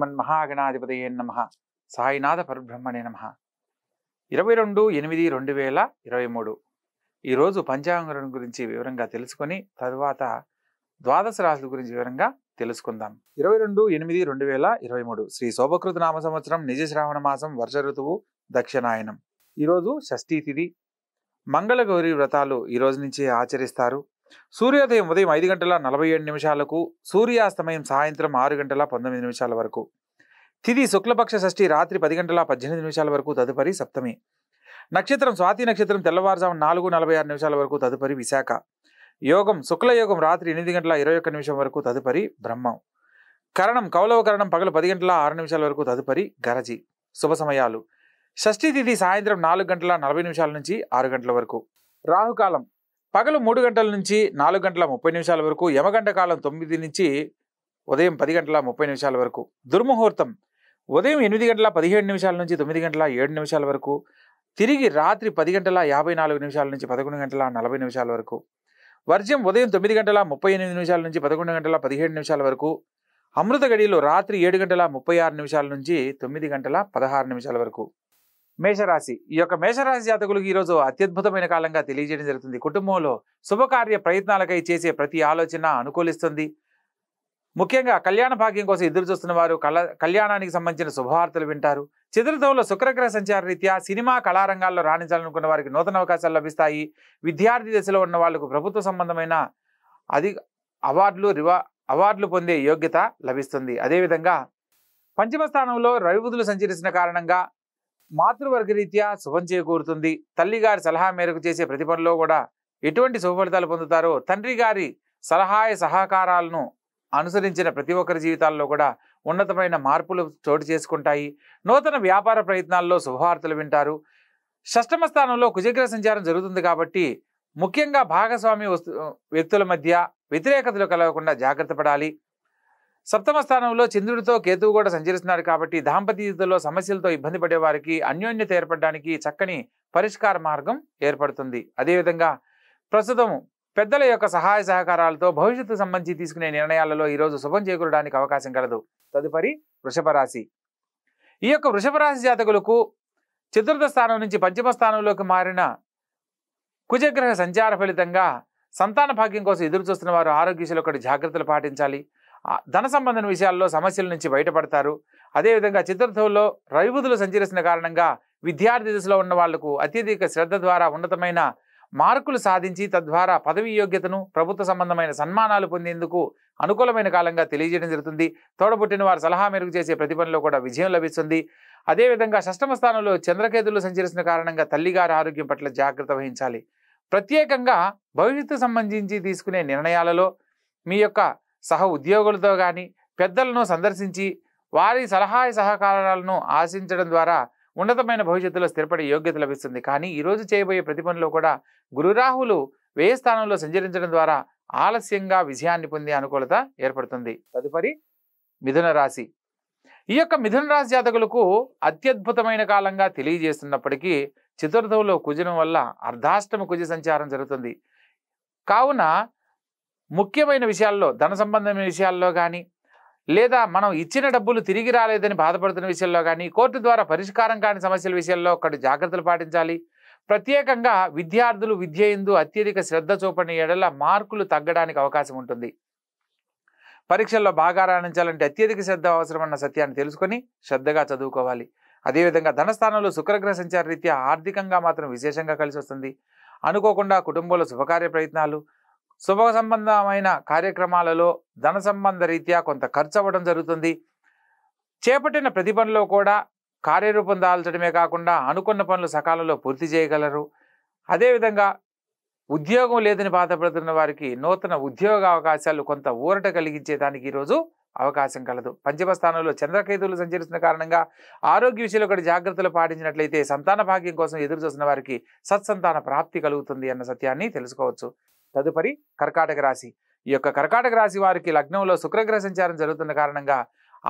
మహాగణాధిపతయే నమ సాయినాథ పరబ్రహ్మణే నమ ఇరవై రెండు ఎనిమిది రెండు వేల ఇరవై మూడు ఈరోజు పంచాంగం గురించి వివరంగా తెలుసుకొని తరువాత ద్వాదశ రాశుల గురించి వివరంగా తెలుసుకుందాం ఇరవై రెండు ఎనిమిది రెండు వేల ఇరవై మూడు శ్రీ శోభకృత నామ సంవత్సరం నిజ శ్రావణ మాసం వర్ష ఋతువు దక్షిణాయనం ఈరోజు షష్ఠీ తిథి మంగళగౌరి వ్రతాలు ఈరోజు నుంచే ఆచరిస్తారు సూర్యోదయం ఉదయం ఐదు గంటల నలభై ఏడు నిమిషాలకు సూర్యాస్తమయం సాయంత్రం ఆరు గంటల పంతొమ్మిది నిమిషాల వరకు తిది శుక్లపక్ష షష్ఠి రాత్రి పది గంటల పద్దెనిమిది నిమిషాల వరకు తదుపరి సప్తమి నక్షత్రం స్వాతి నక్షత్రం తెల్లవారుజాము నాలుగు నలభై ఆరు నిమిషాల వరకు తదుపరి విశాఖ యోగం శుక్లయోగం రాత్రి ఎనిమిది గంటల ఇరవై ఒక్క నిమిషం వరకు తదుపరి బ్రహ్మం కరణం కౌలవ పగలు పది గంటల ఆరు నిమిషాల వరకు తదుపరి గరజి శుభ సమయాలు షష్ఠి తిథి సాయంత్రం నాలుగు గంటల నలభై నిమిషాల నుంచి ఆరు గంటల వరకు రాహుకాలం పగలు మూడు గంటల నుంచి నాలుగు గంటల ముప్పై నిమిషాల వరకు యమగంట కాలం తొమ్మిది నుంచి ఉదయం పది గంటల ముప్పై నిమిషాల వరకు దుర్ముహూర్తం ఉదయం ఎనిమిది గంటల పదిహేడు నిమిషాల నుంచి తొమ్మిది గంటల ఏడు నిమిషాల వరకు తిరిగి రాత్రి పది గంటల యాభై నాలుగు నిమిషాల నుంచి పదకొండు గంటల నలభై నిమిషాల వరకు వర్జ్యం ఉదయం తొమ్మిది గంటల ముప్పై ఎనిమిది నిమిషాల నుంచి పదకొండు గంటల పదిహేడు నిమిషాల వరకు అమృత గడిలో రాత్రి ఏడు గంటల ముప్పై ఆరు నిమిషాల నుంచి తొమ్మిది గంటల పదహారు నిమిషాల వరకు మేషరాశి ఈ యొక్క మేషరాశి జాతకులకు ఈరోజు అత్యద్భుతమైన కాలంగా తెలియజేయడం జరుగుతుంది కుటుంబంలో శుభకార్య ప్రయత్నాలకై చేసే ప్రతి ఆలోచన అనుకూలిస్తుంది ముఖ్యంగా కళ్యాణ భాగ్యం కోసం ఎదురు చూస్తున్న వారు కళ్యాణానికి సంబంధించిన శుభవార్తలు వింటారు చతుర్థంలో శుక్రగ్రహ సంచార రీత్యా సినిమా కళారంగాల్లో రాణించాలనుకున్న వారికి నూతన అవకాశాలు లభిస్తాయి విద్యార్థి దశలో ఉన్న వాళ్లకు ప్రభుత్వ సంబంధమైన అది అవార్డులు రివా అవార్డులు పొందే యోగ్యత లభిస్తుంది అదేవిధంగా పంచమ స్థానంలో రవిబుధులు సంచరిస్తున్న కారణంగా మాతృవర్గ రీత్యా శుభం చేకూరుతుంది తల్లిగారి సలహా మేరకు చేసే ప్రతి పనిలో కూడా ఎటువంటి శుభఫలితాలు పొందుతారో తండ్రి గారి సలహాయ సహకారాలను అనుసరించిన ప్రతి ఒక్కరి జీవితాల్లో కూడా ఉన్నతమైన మార్పులు చోటు చేసుకుంటాయి నూతన వ్యాపార ప్రయత్నాల్లో శుభవార్తలు వింటారు షష్టమ స్థానంలో కుజగ్రహ సంచారం జరుగుతుంది కాబట్టి ముఖ్యంగా భాగస్వామి వ్యక్తుల మధ్య వ్యతిరేకతలు కలగకుండా జాగ్రత్త పడాలి సప్తమ స్థానంలో చంద్రుడితో కేతువు కూడా సంచరిస్తున్నాడు కాబట్టి దాంపత్యతలో సమస్యలతో ఇబ్బంది పడేవారికి అన్యోన్యత ఏర్పడడానికి చక్కని పరిష్కార మార్గం ఏర్పడుతుంది అదేవిధంగా ప్రస్తుతం పెద్దల యొక్క సహాయ సహకారాలతో భవిష్యత్తు సంబంధించి తీసుకునే నిర్ణయాలలో ఈరోజు శుభం చేకూరడానికి అవకాశం కలదు తదుపరి వృషభ రాశి ఈ యొక్క వృషభ రాశి జాతకులకు చతుర్థ స్థానం నుంచి పంచమ స్థానంలోకి మారిన కుజగ్రహ సంచార ఫలితంగా సంతాన భాగ్యం కోసం ఎదురు చూస్తున్న వారు ఆరోగ్యశులు ఒకటి జాగ్రత్తలు పాటించాలి ధన సంబంధం విషయాల్లో సమస్యల నుంచి బయటపడతారు అదేవిధంగా చిత్రథవుల్లో రవిబుధులు సంచరిస్తున్న కారణంగా విద్యార్థి దశలో ఉన్న వాళ్లకు అత్యధిక శ్రద్ధ ద్వారా ఉన్నతమైన మార్కులు సాధించి తద్వారా పదవి యోగ్యతను ప్రభుత్వ సంబంధమైన సన్మానాలు పొందేందుకు అనుకూలమైన కాలంగా తెలియజేయడం జరుగుతుంది తోడబుట్టిన వారు సలహా మెరుగు చేసే ప్రతి పనిలో కూడా విజయం లభిస్తుంది అదేవిధంగా షష్టమ స్థానంలో చంద్రకేతులు సంచరిస్తున్న కారణంగా తల్లిగారి ఆరోగ్యం పట్ల జాగ్రత్త వహించాలి ప్రత్యేకంగా భవిష్యత్తు సంబంధించి తీసుకునే నిర్ణయాలలో మీ యొక్క సహ ఉద్యోగులతో కానీ పెద్దలను సందర్శించి వారి సలహా సహకారాలను ఆశించడం ద్వారా ఉన్నతమైన భవిష్యత్తులో స్థిరపడే యోగ్యత లభిస్తుంది కానీ ఈరోజు చేయబోయే ప్రతి పనిలో కూడా గురురాహులు వ్యయ స్థానంలో సంచరించడం ద్వారా ఆలస్యంగా విజయాన్ని పొందే అనుకూలత ఏర్పడుతుంది తదుపరి మిథున రాశి ఈ యొక్క మిథున రాశి జాతకులకు అత్యద్భుతమైన కాలంగా తెలియజేస్తున్నప్పటికీ చతుర్థంలో కుజనం వల్ల అర్ధాష్టమ కుజ సంచారం జరుగుతుంది కావున ముఖ్యమైన విషయాల్లో ధన సంబంధమైన విషయాల్లో కానీ లేదా మనం ఇచ్చిన డబ్బులు తిరిగి రాలేదని బాధపడుతున్న విషయంలో కానీ కోర్టు ద్వారా పరిష్కారం కాని సమస్యల విషయంలో ఒకటి జాగ్రత్తలు పాటించాలి ప్రత్యేకంగా విద్యార్థులు విద్య ఎందు అత్యధిక శ్రద్ధ చూపని ఎడల మార్కులు తగ్గడానికి అవకాశం ఉంటుంది పరీక్షల్లో బాగా రాణించాలంటే అత్యధిక శ్రద్ధ అవసరమన్న సత్యాన్ని తెలుసుకొని శ్రద్ధగా చదువుకోవాలి అదేవిధంగా ధనస్థానంలో శుక్రగ్రహ సంచార రీత్యా ఆర్థికంగా మాత్రం విశేషంగా కలిసి వస్తుంది అనుకోకుండా కుటుంబంలో శుభకార్య ప్రయత్నాలు శుభ సంబంధమైన కార్యక్రమాలలో ధన సంబంధ రీత్యా కొంత ఖర్చు అవ్వడం జరుగుతుంది చేపట్టిన ప్రతి పనిలో కూడా కార్యరూపం దాల్చడమే కాకుండా అనుకున్న పనులు సకాలంలో పూర్తి చేయగలరు అదేవిధంగా ఉద్యోగం లేదని బాధపడుతున్న వారికి నూతన ఉద్యోగ అవకాశాలు కొంత ఊరట కలిగించేదానికి ఈరోజు అవకాశం కలదు పంచమ స్థానంలో చంద్రకేతువులు సంచరిస్తున్న కారణంగా ఆరోగ్య విషయంలో ఒకటి జాగ్రత్తలు పాటించినట్లయితే సంతాన భాగ్యం కోసం ఎదురు చూసిన వారికి సత్సంతాన ప్రాప్తి కలుగుతుంది అన్న సత్యాన్ని తెలుసుకోవచ్చు తదుపరి కర్కాటక రాశి ఈ యొక్క కర్కాటక రాశి వారికి లగ్నంలో శుక్రగ్రహ సంచారం జరుగుతున్న కారణంగా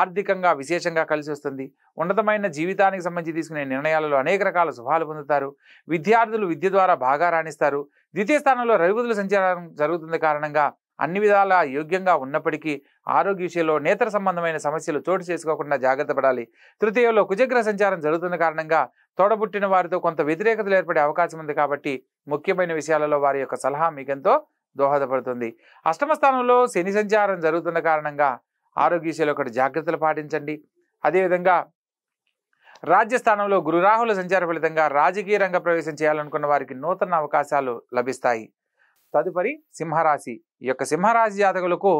ఆర్థికంగా విశేషంగా కలిసి వస్తుంది ఉన్నతమైన జీవితానికి సంబంధించి తీసుకునే నిర్ణయాలలో అనేక రకాల శుభాలు పొందుతారు విద్యార్థులు విద్య ద్వారా బాగా రాణిస్తారు ద్వితీయ స్థానంలో రవిబుధుల సంచారం జరుగుతున్న కారణంగా అన్ని విధాల యోగ్యంగా ఉన్నప్పటికీ ఆరోగ్య విషయంలో నేత్ర సంబంధమైన సమస్యలు చోటు చేసుకోకుండా జాగ్రత్త పడాలి తృతీయంలో కుజగ్రహ సంచారం జరుగుతున్న కారణంగా తోడబుట్టిన వారితో కొంత వ్యతిరేకతలు ఏర్పడే అవకాశం ఉంది కాబట్టి ముఖ్యమైన విషయాలలో వారి యొక్క సలహా మీకెంతో దోహదపడుతుంది అష్టమ స్థానంలో శని సంచారం జరుగుతున్న కారణంగా ఆరోగ్యశీలు ఒకటి జాగ్రత్తలు పాటించండి అదేవిధంగా రాజ్యస్థానంలో గురురాహుల సంచార ఫలితంగా రాజకీయ రంగ ప్రవేశం చేయాలనుకున్న వారికి నూతన అవకాశాలు లభిస్తాయి తదుపరి సింహరాశి ఈ యొక్క సింహరాశి జాతకులకు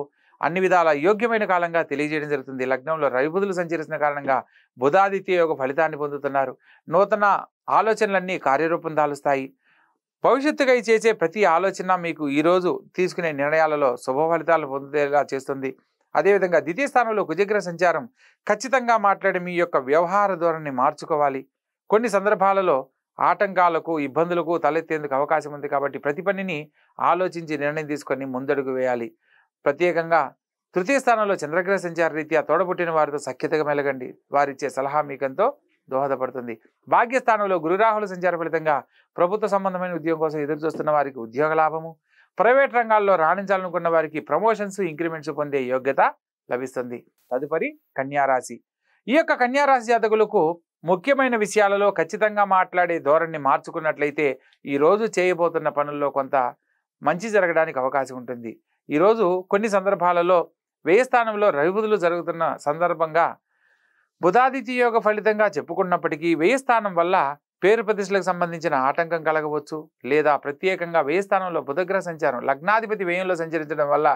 అన్ని విధాల యోగ్యమైన కాలంగా తెలియజేయడం జరుగుతుంది లగ్నంలో రవిబుధులు సంచరిస్తున్న కారణంగా బుధాదిత్య యొక్క ఫలితాన్ని పొందుతున్నారు నూతన ఆలోచనలన్నీ కార్యరూపం దాలుస్తాయి భవిష్యత్తుగా చేసే ప్రతి ఆలోచన మీకు ఈరోజు తీసుకునే నిర్ణయాలలో శుభ ఫలితాలు పొందేలా చేస్తుంది అదేవిధంగా ద్వితీయ స్థానంలో కుజగ్ర సంచారం ఖచ్చితంగా మాట్లాడి మీ యొక్క వ్యవహార ధోరణిని మార్చుకోవాలి కొన్ని సందర్భాలలో ఆటంకాలకు ఇబ్బందులకు తలెత్తేందుకు అవకాశం ఉంది కాబట్టి ప్రతి పనిని ఆలోచించి నిర్ణయం తీసుకొని ముందడుగు వేయాలి ప్రత్యేకంగా తృతీయ స్థానంలో చంద్రగ్రహ సంచార రీత్యా తోడబుట్టిన వారితో సఖ్యతగా మెలగండి వారిచ్చే సలహా మీకంతో దోహదపడుతుంది భాగ్యస్థానంలో గురురాహుల సంచార ఫలితంగా ప్రభుత్వ సంబంధమైన ఉద్యోగం కోసం ఎదురు చూస్తున్న వారికి ఉద్యోగ లాభము ప్రైవేట్ రంగాల్లో రాణించాలనుకున్న వారికి ప్రమోషన్స్ ఇంక్రిమెంట్స్ పొందే యోగ్యత లభిస్తుంది తదుపరి కన్యారాశి ఈ యొక్క కన్యారాశి జాతకులకు ముఖ్యమైన విషయాలలో ఖచ్చితంగా మాట్లాడే ధోరణి మార్చుకున్నట్లయితే ఈరోజు చేయబోతున్న పనుల్లో కొంత మంచి జరగడానికి అవకాశం ఉంటుంది ఈరోజు కొన్ని సందర్భాలలో వ్యయస్థానంలో స్థానంలో రవిబుదులు జరుగుతున్న సందర్భంగా బుధాదిత్య యోగ ఫలితంగా చెప్పుకున్నప్పటికీ వ్యయస్థానం వల్ల పేరు ప్రతిష్టలకు సంబంధించిన ఆటంకం కలగవచ్చు లేదా ప్రత్యేకంగా వ్యయస్థానంలో బుధగ్రహ సంచారం లగ్నాధిపతి వ్యయంలో సంచరించడం వల్ల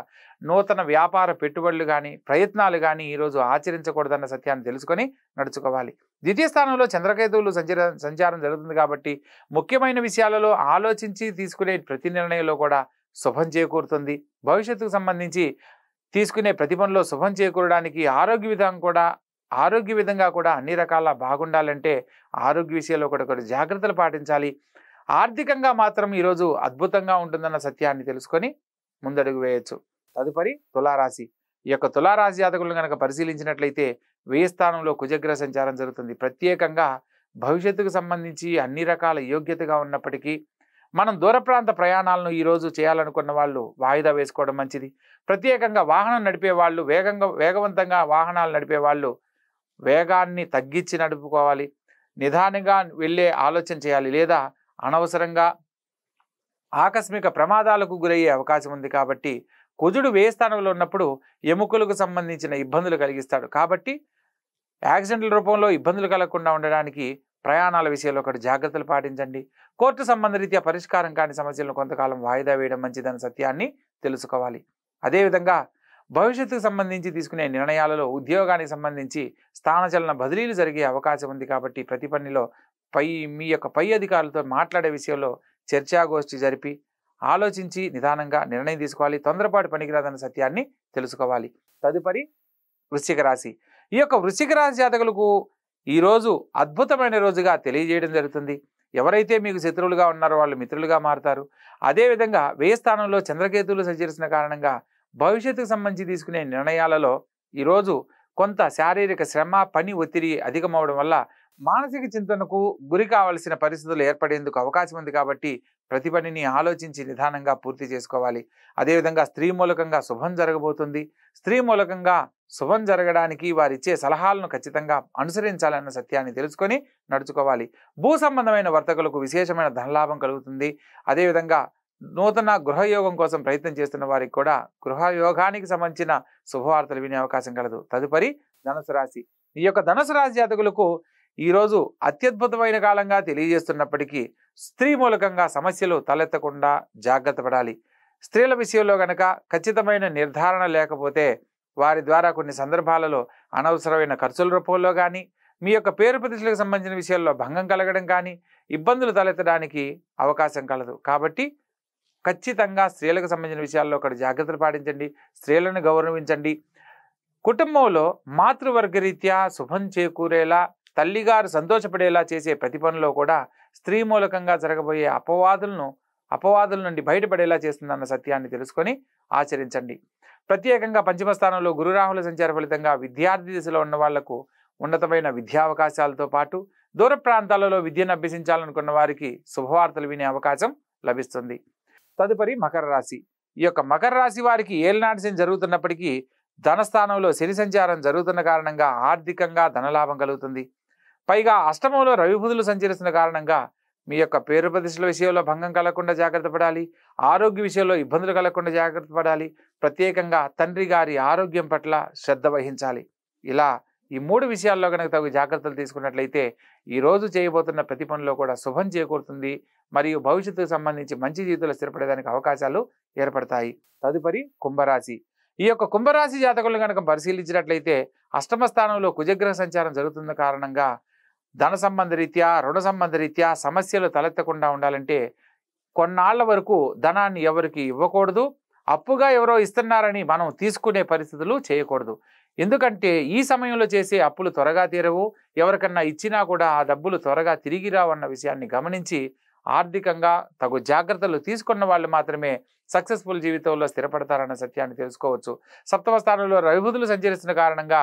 నూతన వ్యాపార పెట్టుబడులు కానీ ప్రయత్నాలు కానీ ఈరోజు ఆచరించకూడదన్న సత్యాన్ని తెలుసుకొని నడుచుకోవాలి ద్వితీయ స్థానంలో చంద్రకేతువులు సంచర సంచారం జరుగుతుంది కాబట్టి ముఖ్యమైన విషయాలలో ఆలోచించి తీసుకునే ప్రతి నిర్ణయంలో కూడా శుభం చేకూరుతుంది భవిష్యత్తుకు సంబంధించి తీసుకునే ప్రతి పనిలో శుభం చేకూరడానికి ఆరోగ్య విధానం కూడా ఆరోగ్య విధంగా కూడా అన్ని రకాల బాగుండాలంటే ఆరోగ్య విషయంలో కూడా జాగ్రత్తలు పాటించాలి ఆర్థికంగా మాత్రం ఈరోజు అద్భుతంగా ఉంటుందన్న సత్యాన్ని తెలుసుకొని ముందడుగు వేయచ్చు తదుపరి తులారాశి ఈ యొక్క తులారాశి జాతకులను కనుక పరిశీలించినట్లయితే వ్యయ స్థానంలో కుజగ్రహ సంచారం జరుగుతుంది ప్రత్యేకంగా భవిష్యత్తుకు సంబంధించి అన్ని రకాల యోగ్యతగా ఉన్నప్పటికీ మనం దూర ప్రాంత ప్రయాణాలను ఈరోజు చేయాలనుకున్న వాళ్ళు వాయిదా వేసుకోవడం మంచిది ప్రత్యేకంగా వాహనం నడిపే వాళ్ళు వేగంగా వేగవంతంగా వాహనాలు నడిపే వాళ్ళు వేగాన్ని తగ్గించి నడుపుకోవాలి నిదానంగా వెళ్ళే ఆలోచన చేయాలి లేదా అనవసరంగా ఆకస్మిక ప్రమాదాలకు గురయ్యే అవకాశం ఉంది కాబట్టి కుజుడు వే స్థానంలో ఉన్నప్పుడు ఎముకలకు సంబంధించిన ఇబ్బందులు కలిగిస్తాడు కాబట్టి యాక్సిడెంట్ల రూపంలో ఇబ్బందులు కలగకుండా ఉండడానికి ప్రయాణాల విషయంలో ఒకటి జాగ్రత్తలు పాటించండి కోర్టు సంబంధరీత్యా పరిష్కారం కాని సమస్యలను కొంతకాలం వాయిదా వేయడం మంచిదన్న సత్యాన్ని తెలుసుకోవాలి అదేవిధంగా భవిష్యత్తుకు సంబంధించి తీసుకునే నిర్ణయాలలో ఉద్యోగానికి సంబంధించి స్థానచలన బదిలీలు జరిగే అవకాశం ఉంది కాబట్టి ప్రతి పనిలో పై మీ యొక్క పై అధికారులతో మాట్లాడే విషయంలో చర్చాగోష్ఠి జరిపి ఆలోచించి నిదానంగా నిర్ణయం తీసుకోవాలి తొందరపాటు పనికిరాదన్న సత్యాన్ని తెలుసుకోవాలి తదుపరి వృశ్చిక రాశి ఈ యొక్క వృశ్చిక రాశి జాతకులకు ఈరోజు అద్భుతమైన రోజుగా తెలియజేయడం జరుగుతుంది ఎవరైతే మీకు శత్రువులుగా ఉన్నారో వాళ్ళు మిత్రులుగా మారుతారు అదేవిధంగా వేయ స్థానంలో చంద్రకేతువులు సంచరిస్తున్న కారణంగా భవిష్యత్తుకు సంబంధించి తీసుకునే నిర్ణయాలలో ఈరోజు కొంత శారీరక శ్రమ పని ఒత్తిడి అధికమవడం వల్ల మానసిక చింతనకు గురి కావలసిన పరిస్థితులు ఏర్పడేందుకు అవకాశం ఉంది కాబట్టి ప్రతి పనిని ఆలోచించి నిదానంగా పూర్తి చేసుకోవాలి అదేవిధంగా స్త్రీ మూలకంగా శుభం జరగబోతుంది స్త్రీ మూలకంగా శుభం జరగడానికి వారిచ్చే సలహాలను ఖచ్చితంగా అనుసరించాలన్న సత్యాన్ని తెలుసుకొని నడుచుకోవాలి భూ సంబంధమైన వర్తకులకు విశేషమైన ధనలాభం కలుగుతుంది అదేవిధంగా నూతన గృహయోగం కోసం ప్రయత్నం చేస్తున్న వారికి కూడా గృహయోగానికి సంబంధించిన శుభవార్తలు వినే అవకాశం కలదు తదుపరి ధనసు రాశి ఈ యొక్క ధనసు రాశి జాతకులకు ఈరోజు అత్యద్భుతమైన కాలంగా తెలియజేస్తున్నప్పటికీ స్త్రీ మూలకంగా సమస్యలు తలెత్తకుండా జాగ్రత్త పడాలి స్త్రీల విషయంలో గనక ఖచ్చితమైన నిర్ధారణ లేకపోతే వారి ద్వారా కొన్ని సందర్భాలలో అనవసరమైన ఖర్చుల రూపంలో కానీ మీ యొక్క పేరు ప్రతిష్టలకు సంబంధించిన విషయాల్లో భంగం కలగడం కానీ ఇబ్బందులు తలెత్తడానికి అవకాశం కలదు కాబట్టి ఖచ్చితంగా స్త్రీలకు సంబంధించిన విషయాల్లో అక్కడ జాగ్రత్తలు పాటించండి స్త్రీలను గౌరవించండి కుటుంబంలో మాతృవర్గరీత్యా శుభం చేకూరేలా తల్లిగారు సంతోషపడేలా చేసే ప్రతి పనిలో కూడా స్త్రీ మూలకంగా జరగబోయే అపవాదులను అపవాదుల నుండి బయటపడేలా చేస్తుందన్న సత్యాన్ని తెలుసుకొని ఆచరించండి ప్రత్యేకంగా పంచమస్థానంలో గురురాహుల సంచార ఫలితంగా విద్యార్థి దిశలో ఉన్న వాళ్లకు ఉన్నతమైన విద్యావకాశాలతో పాటు దూర ప్రాంతాలలో విద్యను అభ్యసించాలనుకున్న వారికి శుభవార్తలు వినే అవకాశం లభిస్తుంది తదుపరి మకర రాశి ఈ యొక్క మకర రాశి వారికి ఏలినాటి జరుగుతున్నప్పటికీ ధనస్థానంలో శని సంచారం జరుగుతున్న కారణంగా ఆర్థికంగా ధనలాభం కలుగుతుంది పైగా అష్టమంలో రవిభుధులు సంచరిస్తున్న కారణంగా మీ యొక్క పేరు ప్రతిష్టల విషయంలో భంగం కలగకుండా జాగ్రత్త పడాలి ఆరోగ్య విషయంలో ఇబ్బందులు కలగకుండా జాగ్రత్త పడాలి ప్రత్యేకంగా తండ్రి గారి ఆరోగ్యం పట్ల శ్రద్ధ వహించాలి ఇలా ఈ మూడు విషయాల్లో కనుక తగు జాగ్రత్తలు తీసుకున్నట్లయితే ఈరోజు చేయబోతున్న ప్రతి పనిలో కూడా శుభం చేకూరుతుంది మరియు భవిష్యత్తుకు సంబంధించి మంచి జీవితంలో స్థిరపడేదానికి అవకాశాలు ఏర్పడతాయి తదుపరి కుంభరాశి ఈ యొక్క కుంభరాశి జాతకులను కనుక పరిశీలించినట్లయితే అష్టమ స్థానంలో కుజగ్రహ సంచారం జరుగుతున్న కారణంగా ధన సంబంధ రీత్యా రుణ సంబంధ రీత్యా సమస్యలు తలెత్తకుండా ఉండాలంటే కొన్నాళ్ల వరకు ధనాన్ని ఎవరికి ఇవ్వకూడదు అప్పుగా ఎవరో ఇస్తున్నారని మనం తీసుకునే పరిస్థితులు చేయకూడదు ఎందుకంటే ఈ సమయంలో చేసే అప్పులు త్వరగా తీరవు ఎవరికన్నా ఇచ్చినా కూడా ఆ డబ్బులు త్వరగా తిరిగి రావన్న విషయాన్ని గమనించి ఆర్థికంగా తగు జాగ్రత్తలు తీసుకున్న వాళ్ళు మాత్రమే సక్సెస్ఫుల్ జీవితంలో స్థిరపడతారన్న సత్యాన్ని తెలుసుకోవచ్చు సప్తమ స్థానంలో రవిబుధులు సంచరిస్తున్న కారణంగా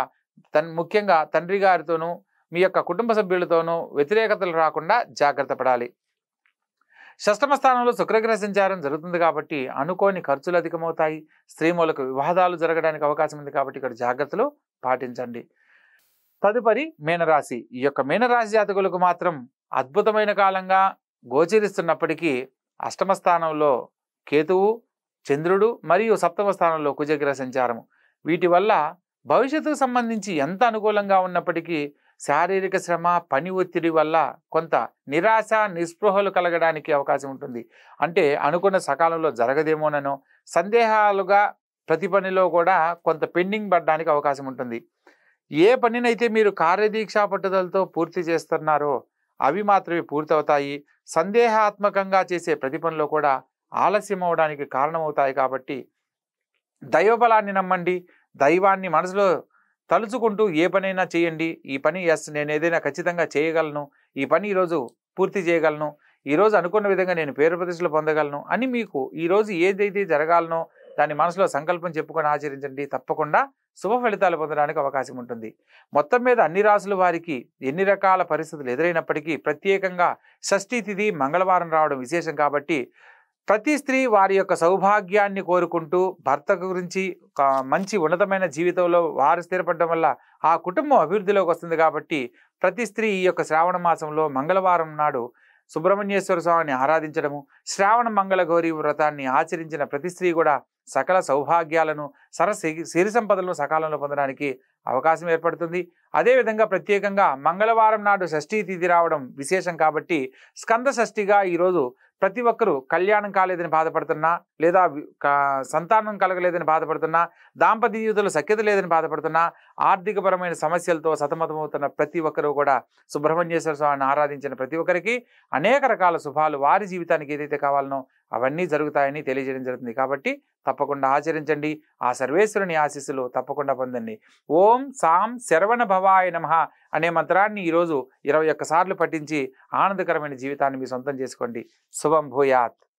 తన్ ముఖ్యంగా తండ్రి గారితోనూ మీ యొక్క కుటుంబ సభ్యులతోనూ వ్యతిరేకతలు రాకుండా జాగ్రత్త పడాలి షష్టమ స్థానంలో శుక్రగ్రహ సంచారం జరుగుతుంది కాబట్టి అనుకోని ఖర్చులు అధికమవుతాయి స్త్రీ మూలకు వివాదాలు జరగడానికి అవకాశం ఉంది కాబట్టి ఇక్కడ జాగ్రత్తలు పాటించండి తదుపరి మీనరాశి ఈ యొక్క మీనరాశి జాతకులకు మాత్రం అద్భుతమైన కాలంగా గోచరిస్తున్నప్పటికీ అష్టమ స్థానంలో కేతువు చంద్రుడు మరియు సప్తమ స్థానంలో కుజగ్రహ సంచారము వీటి వల్ల భవిష్యత్తుకు సంబంధించి ఎంత అనుకూలంగా ఉన్నప్పటికీ శారీరక శ్రమ పని ఒత్తిడి వల్ల కొంత నిరాశ నిస్పృహలు కలగడానికి అవకాశం ఉంటుంది అంటే అనుకున్న సకాలంలో జరగదేమోననో సందేహాలుగా ప్రతి పనిలో కూడా కొంత పెండింగ్ పడడానికి అవకాశం ఉంటుంది ఏ పనినైతే మీరు కార్యదీక్షా పట్టుదలతో పూర్తి చేస్తున్నారో అవి మాత్రమే పూర్తవుతాయి సందేహాత్మకంగా చేసే ప్రతి పనిలో కూడా ఆలస్యం అవడానికి కారణమవుతాయి కాబట్టి దైవబలాన్ని నమ్మండి దైవాన్ని మనసులో తలుచుకుంటూ ఏ పనైనా చేయండి ఈ పని ఎస్ నేను ఏదైనా ఖచ్చితంగా చేయగలను ఈ పని ఈరోజు పూర్తి చేయగలను ఈరోజు అనుకున్న విధంగా నేను పేరు ప్రతిష్టలు పొందగలను అని మీకు ఈరోజు ఏదైతే జరగాలనో దాని మనసులో సంకల్పం చెప్పుకొని ఆచరించండి తప్పకుండా శుభ ఫలితాలు పొందడానికి అవకాశం ఉంటుంది మొత్తం మీద అన్ని రాసుల వారికి ఎన్ని రకాల పరిస్థితులు ఎదురైనప్పటికీ ప్రత్యేకంగా షష్ఠీ తిథి మంగళవారం రావడం విశేషం కాబట్టి ప్రతి స్త్రీ వారి యొక్క సౌభాగ్యాన్ని కోరుకుంటూ భర్త గురించి మంచి ఉన్నతమైన జీవితంలో వారు స్థిరపడడం వల్ల ఆ కుటుంబం అభివృద్ధిలోకి వస్తుంది కాబట్టి ప్రతి స్త్రీ ఈ యొక్క శ్రావణ మాసంలో మంగళవారం నాడు సుబ్రహ్మణ్యేశ్వర స్వామిని ఆరాధించడము శ్రావణ మంగళ గౌరీ వ్రతాన్ని ఆచరించిన ప్రతి స్త్రీ కూడా సకల సౌభాగ్యాలను సర సిరి సంపదలను సకాలంలో పొందడానికి అవకాశం ఏర్పడుతుంది అదేవిధంగా ప్రత్యేకంగా మంగళవారం నాడు షష్ఠీ తిథి రావడం విశేషం కాబట్టి స్కంద షష్ఠిగా ఈరోజు ప్రతి ఒక్కరూ కళ్యాణం కాలేదని బాధపడుతున్నా లేదా సంతానం కలగలేదని బాధపడుతున్నా దాంపత్య జీవితంలో సఖ్యత లేదని బాధపడుతున్నా ఆర్థికపరమైన సమస్యలతో సతమతమవుతున్న ప్రతి ఒక్కరూ కూడా సుబ్రహ్మణ్యేశ్వర స్వామిని ఆరాధించిన ప్రతి ఒక్కరికి అనేక రకాల శుభాలు వారి జీవితానికి ఏదైతే కావాలనో అవన్నీ జరుగుతాయని తెలియజేయడం జరుగుతుంది కాబట్టి తప్పకుండా ఆచరించండి ఆ సర్వేశ్వరుని ఆశీస్సులు తప్పకుండా పొందండి ఓం సాం శరవణ భవాయ నమ అనే మంత్రాన్ని ఈరోజు ఇరవై ఒక్కసార్లు పఠించి ఆనందకరమైన జీవితాన్ని మీ సొంతం చేసుకోండి శుభం భూయాత్